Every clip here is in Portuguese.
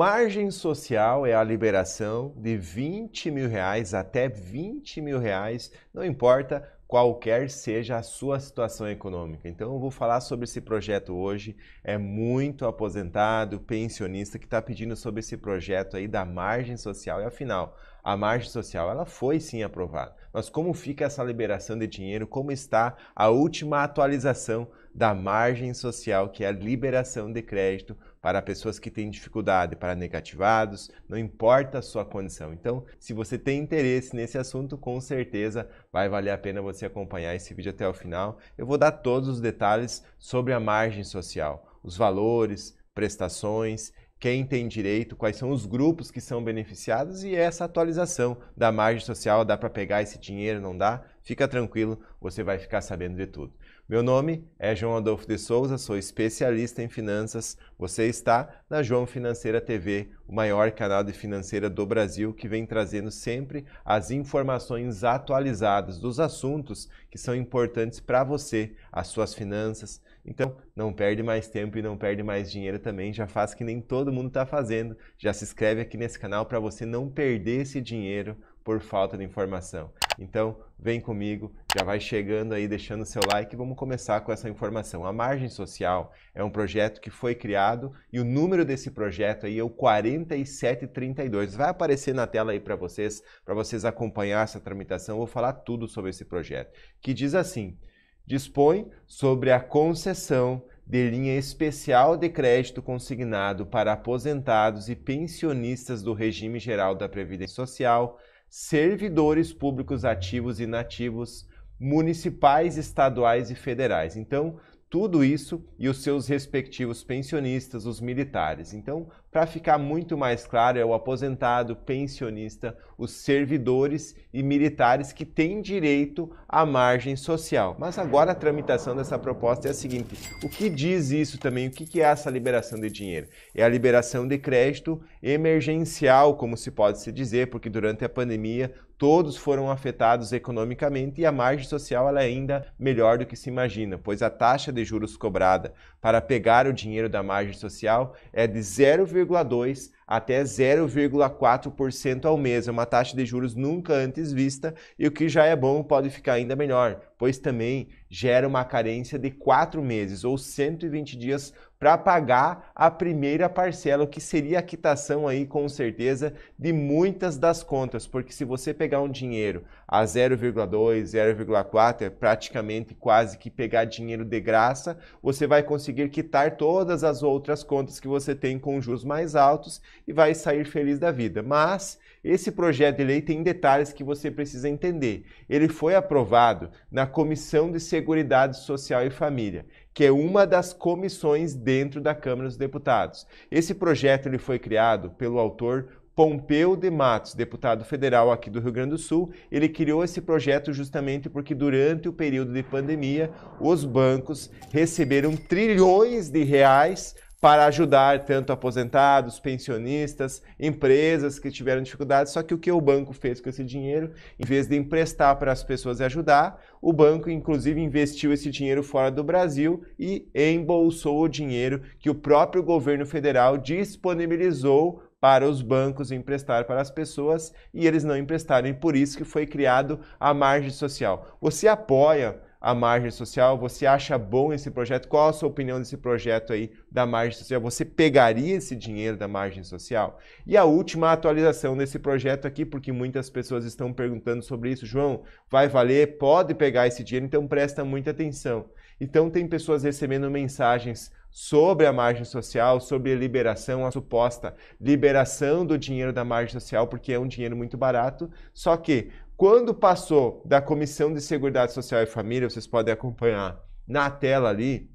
Margem social é a liberação de 20 mil reais até 20 mil reais, não importa qualquer seja a sua situação econômica. Então eu vou falar sobre esse projeto hoje. É muito aposentado, pensionista que está pedindo sobre esse projeto aí da margem social. E afinal, a margem social ela foi sim aprovada. Mas como fica essa liberação de dinheiro? Como está a última atualização da margem social, que é a liberação de crédito para pessoas que têm dificuldade, para negativados, não importa a sua condição. Então, se você tem interesse nesse assunto, com certeza vai valer a pena você acompanhar esse vídeo até o final. Eu vou dar todos os detalhes sobre a margem social, os valores, prestações quem tem direito, quais são os grupos que são beneficiados e essa atualização da margem social, dá para pegar esse dinheiro, não dá? Fica tranquilo, você vai ficar sabendo de tudo. Meu nome é João Adolfo de Souza, sou especialista em finanças. Você está na João Financeira TV, o maior canal de financeira do Brasil que vem trazendo sempre as informações atualizadas dos assuntos que são importantes para você, as suas finanças. Então, não perde mais tempo e não perde mais dinheiro também. Já faz que nem todo mundo está fazendo. Já se inscreve aqui nesse canal para você não perder esse dinheiro por falta de informação. Então, vem comigo, já vai chegando aí, deixando seu like e vamos começar com essa informação. A Margem Social é um projeto que foi criado e o número desse projeto aí é o 4732. Vai aparecer na tela aí para vocês, para vocês acompanhar essa tramitação, Eu vou falar tudo sobre esse projeto, que diz assim: dispõe sobre a concessão de linha especial de crédito consignado para aposentados e pensionistas do regime geral da Previdência Social servidores públicos ativos e inativos, municipais, estaduais e federais. Então, tudo isso e os seus respectivos pensionistas, os militares. Então, para ficar muito mais claro, é o aposentado, pensionista, os servidores e militares que têm direito à margem social. Mas agora a tramitação dessa proposta é a seguinte: o que diz isso também? O que é essa liberação de dinheiro? É a liberação de crédito emergencial, como se pode se dizer, porque durante a pandemia todos foram afetados economicamente e a margem social é ainda melhor do que se imagina, pois a taxa de juros cobrada para pegar o dinheiro da margem social é de 0,2 até 0,4% ao mês, é uma taxa de juros nunca antes vista, e o que já é bom pode ficar ainda melhor, pois também gera uma carência de 4 meses ou 120 dias para pagar a primeira parcela, o que seria a quitação aí com certeza de muitas das contas, porque se você pegar um dinheiro a 0,2, 0,4, é praticamente quase que pegar dinheiro de graça, você vai conseguir quitar todas as outras contas que você tem com juros mais altos e vai sair feliz da vida. Mas esse projeto de lei tem detalhes que você precisa entender. Ele foi aprovado na Comissão de Seguridade Social e Família, que é uma das comissões de dentro da Câmara dos Deputados. Esse projeto ele foi criado pelo autor Pompeu de Matos, deputado federal aqui do Rio Grande do Sul, ele criou esse projeto justamente porque durante o período de pandemia os bancos receberam trilhões de reais para ajudar tanto aposentados, pensionistas, empresas que tiveram dificuldades. Só que o que o banco fez com esse dinheiro, em vez de emprestar para as pessoas e ajudar, o banco inclusive investiu esse dinheiro fora do Brasil e embolsou o dinheiro que o próprio governo federal disponibilizou para os bancos emprestar para as pessoas e eles não emprestaram, e por isso que foi criado a margem social. Você apoia a margem social? Você acha bom esse projeto? Qual a sua opinião desse projeto aí da margem social? Você pegaria esse dinheiro da margem social? E a última atualização desse projeto aqui, porque muitas pessoas estão perguntando sobre isso. João, vai valer? Pode pegar esse dinheiro? Então presta muita atenção. Então tem pessoas recebendo mensagens sobre a margem social, sobre a liberação, a suposta liberação do dinheiro da margem social, porque é um dinheiro muito barato. Só que quando passou da Comissão de Seguridade Social e Família, vocês podem acompanhar na tela ali,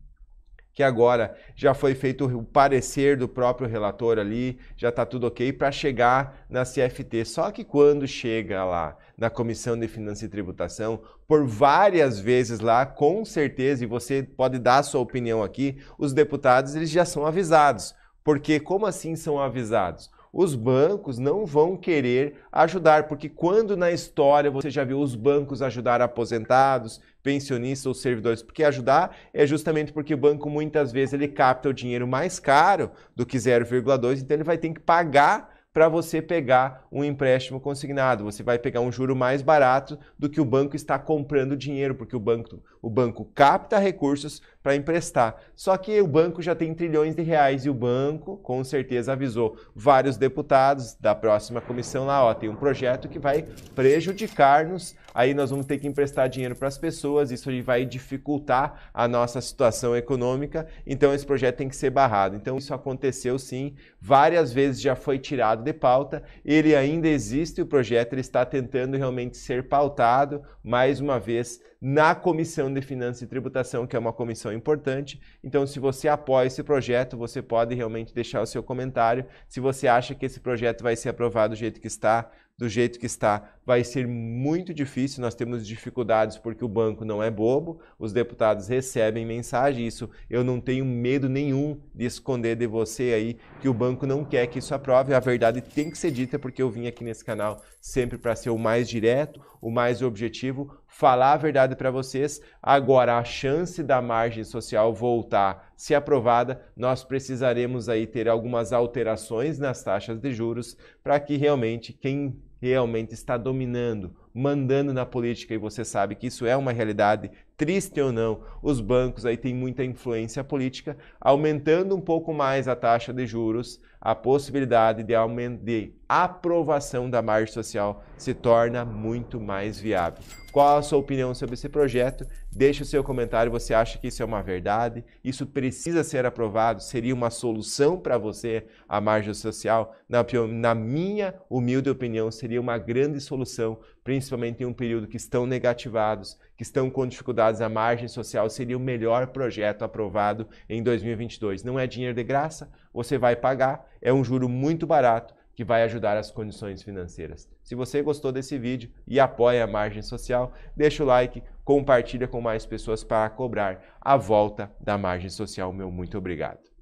que agora já foi feito o parecer do próprio relator ali, já está tudo ok para chegar na CFT. Só que quando chega lá na Comissão de Finanças e Tributação, por várias vezes lá, com certeza, e você pode dar a sua opinião aqui, os deputados eles já são avisados. Porque como assim são avisados? os bancos não vão querer ajudar, porque quando na história você já viu os bancos ajudar aposentados, pensionistas ou servidores? Porque ajudar é justamente porque o banco muitas vezes ele capta o dinheiro mais caro do que 0,2, então ele vai ter que pagar para você pegar um empréstimo consignado. Você vai pegar um juro mais barato do que o banco está comprando dinheiro, porque o banco, o banco capta recursos para emprestar. Só que o banco já tem trilhões de reais e o banco, com certeza, avisou vários deputados da próxima comissão lá, ó, tem um projeto que vai prejudicar-nos, aí nós vamos ter que emprestar dinheiro para as pessoas, isso aí vai dificultar a nossa situação econômica, então esse projeto tem que ser barrado. Então isso aconteceu sim, várias vezes já foi tirado de pauta, ele ainda existe, o projeto ele está tentando realmente ser pautado, mais uma vez na Comissão de Finanças e Tributação, que é uma comissão importante. Então, se você apoia esse projeto, você pode realmente deixar o seu comentário. Se você acha que esse projeto vai ser aprovado do jeito que está, do jeito que está, vai ser muito difícil. Nós temos dificuldades porque o banco não é bobo, os deputados recebem mensagem. Isso eu não tenho medo nenhum de esconder de você aí que o banco não quer que isso aprove. A verdade tem que ser dita porque eu vim aqui nesse canal sempre para ser o mais direto, o mais objetivo, falar a verdade para vocês. Agora, a chance da margem social voltar, se aprovada, nós precisaremos aí ter algumas alterações nas taxas de juros para que realmente quem realmente está dominando mandando na política e você sabe que isso é uma realidade, triste ou não, os bancos aí têm muita influência política, aumentando um pouco mais a taxa de juros, a possibilidade de aumento de aprovação da margem social se torna muito mais viável. Qual a sua opinião sobre esse projeto? Deixe o seu comentário, você acha que isso é uma verdade? Isso precisa ser aprovado? Seria uma solução para você a margem social? Na, na minha humilde opinião, seria uma grande solução principalmente em um período que estão negativados, que estão com dificuldades à margem social, seria o melhor projeto aprovado em 2022. Não é dinheiro de graça, você vai pagar, é um juro muito barato que vai ajudar as condições financeiras. Se você gostou desse vídeo e apoia a margem social, deixa o like, compartilha com mais pessoas para cobrar a volta da margem social. Meu muito obrigado.